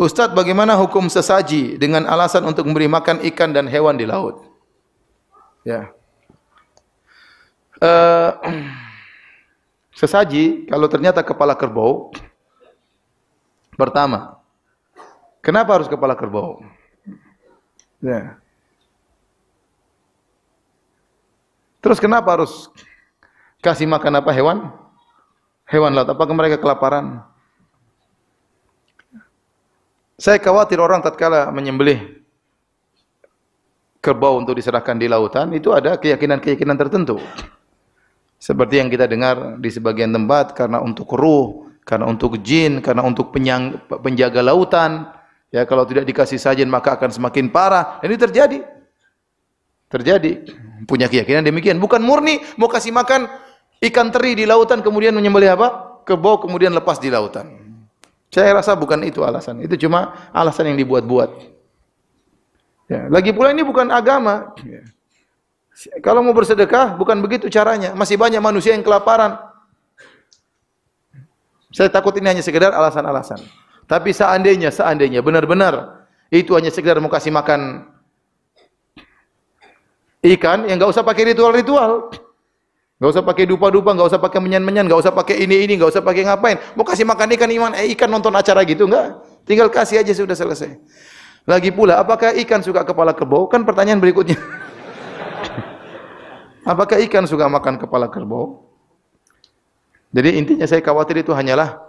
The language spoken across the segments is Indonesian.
Ustadz bagaimana hukum sesaji dengan alasan untuk memberi makan ikan dan hewan di laut? Ya. Uh, sesaji kalau ternyata kepala kerbau pertama kenapa harus kepala kerbau? Ya. Terus kenapa harus kasih makan apa hewan? Hewan laut apakah mereka kelaparan? Saya khawatir orang tatkala menyembelih kerbau untuk diserahkan di lautan itu ada keyakinan-keyakinan tertentu. Seperti yang kita dengar di sebagian tempat karena untuk ruh, karena untuk jin, karena untuk penyang, penjaga lautan. Ya kalau tidak dikasih sajian maka akan semakin parah. Ini terjadi. Terjadi. Punya keyakinan demikian. Bukan murni mau kasih makan ikan teri di lautan kemudian menyembelih apa? Kerbau kemudian lepas di lautan. Saya rasa bukan itu alasan. Itu cuma alasan yang dibuat-buat. Ya. Lagi pula ini bukan agama. Ya. Kalau mau bersedekah, bukan begitu caranya. Masih banyak manusia yang kelaparan. Saya takut ini hanya sekedar alasan-alasan. Tapi seandainya, seandainya benar-benar itu hanya sekedar mau kasih makan ikan, yang nggak usah pakai ritual-ritual. Gak usah pakai dupa-dupa, gak usah pakai menyan-menyan, gak usah pakai ini-ini, gak usah pakai ngapain. Mau kasih makan ikan iman, eh, ikan nonton acara gitu enggak? Tinggal kasih aja sudah selesai. Lagi pula, apakah ikan suka kepala kerbau? Kan pertanyaan berikutnya. apakah ikan suka makan kepala kerbau? Jadi intinya saya khawatir itu hanyalah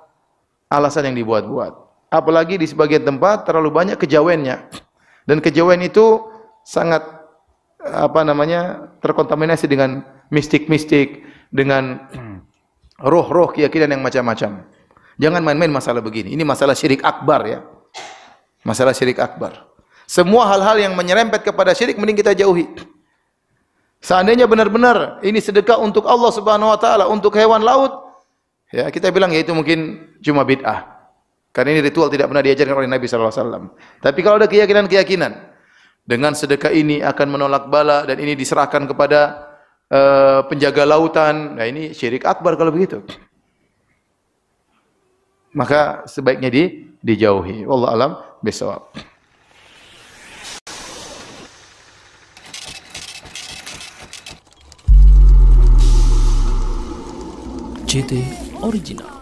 alasan yang dibuat-buat. Apalagi di sebagian tempat terlalu banyak kejawennya. Dan kejawen itu sangat apa namanya terkontaminasi dengan mistik-mistik, dengan roh-roh keyakinan yang macam-macam. Jangan main-main masalah begini. Ini masalah syirik akbar ya. Masalah syirik akbar. Semua hal-hal yang menyerempet kepada syirik mending kita jauhi. Seandainya benar-benar ini sedekah untuk Allah Subhanahu wa taala, untuk hewan laut, ya kita bilang ya itu mungkin cuma bid'ah. Karena ini ritual tidak pernah diajarkan oleh Nabi sallallahu alaihi wasallam. Tapi kalau ada keyakinan-keyakinan dengan sedekah ini akan menolak bala dan ini diserahkan kepada Eh, penjaga lautan. Nah ini syirik akbar kalau begitu. Maka sebaiknya di dijauhi. Allah alam besok. CT Original